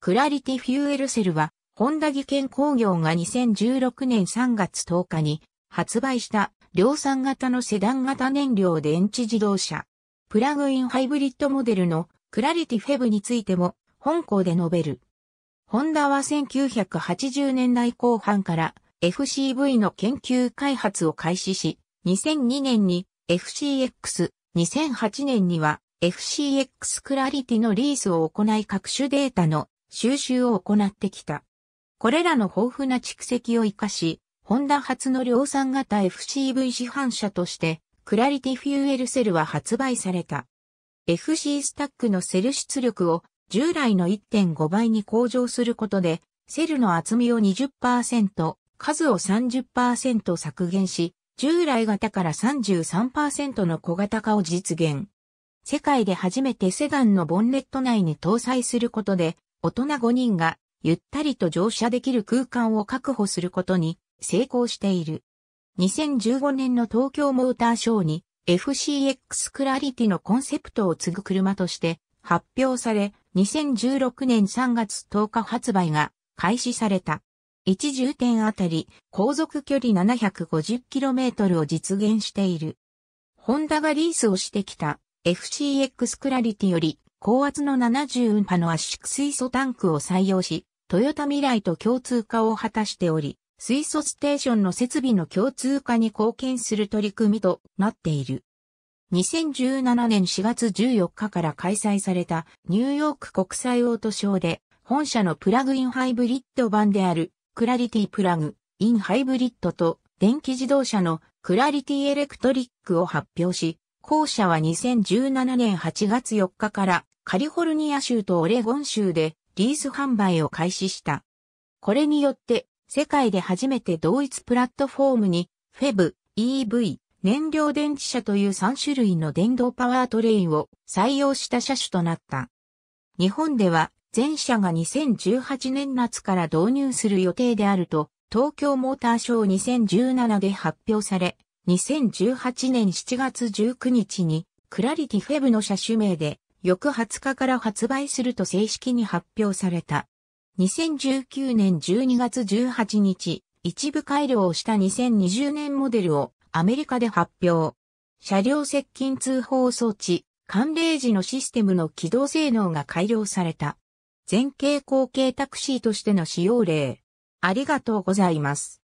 クラリティフューエルセルは、ホンダ技研工業が2016年3月10日に発売した量産型のセダン型燃料電池自動車。プラグインハイブリッドモデルのクラリティフェブについても本校で述べる。ホンダは1980年代後半から FCV の研究開発を開始し、2002年に FCX、2008年には FCX クラリティのリースを行い各種データの収集を行ってきた。これらの豊富な蓄積を活かし、ホンダ初の量産型 FCV 市販車として、クラリティフューエルセルは発売された。FC スタックのセル出力を従来の1.5倍に向上することで、セルの厚みを20%、数を30%削減し、従来型から33%の小型化を実現。世界で初めてセダンのボンネット内に搭載することで、大人5人がゆったりと乗車できる空間を確保することに成功している。2015年の東京モーターショーに FCX クラリティのコンセプトを継ぐ車として発表され、2016年3月10日発売が開始された。一重点あたり航続距離 750km を実現している。ホンダがリースをしてきた FCX クラリティより高圧の70運波の圧縮水素タンクを採用し、トヨタ未来と共通化を果たしており、水素ステーションの設備の共通化に貢献する取り組みとなっている。2017年4月14日から開催されたニューヨーク国際オートショーで本社のプラグインハイブリッド版であるクラリティプラグインハイブリッドと電気自動車のクラリティエレクトリックを発表し、後者は2017年8月4日からカリフォルニア州とオレゴン州でリース販売を開始した。これによって、世界で初めて同一プラットフォームに、f e ブ、EV、燃料電池車という3種類の電動パワートレインを採用した車種となった。日本では、全車が2018年夏から導入する予定であると、東京モーターショー2017で発表され、2018年7月19日に、クラリティフェブの車種名で翌20日から発売すると正式に発表された。2019年12月18日、一部改良をした2020年モデルをアメリカで発表。車両接近通報装置、寒冷時のシステムの起動性能が改良された。前傾後傾タクシーとしての使用例。ありがとうございます。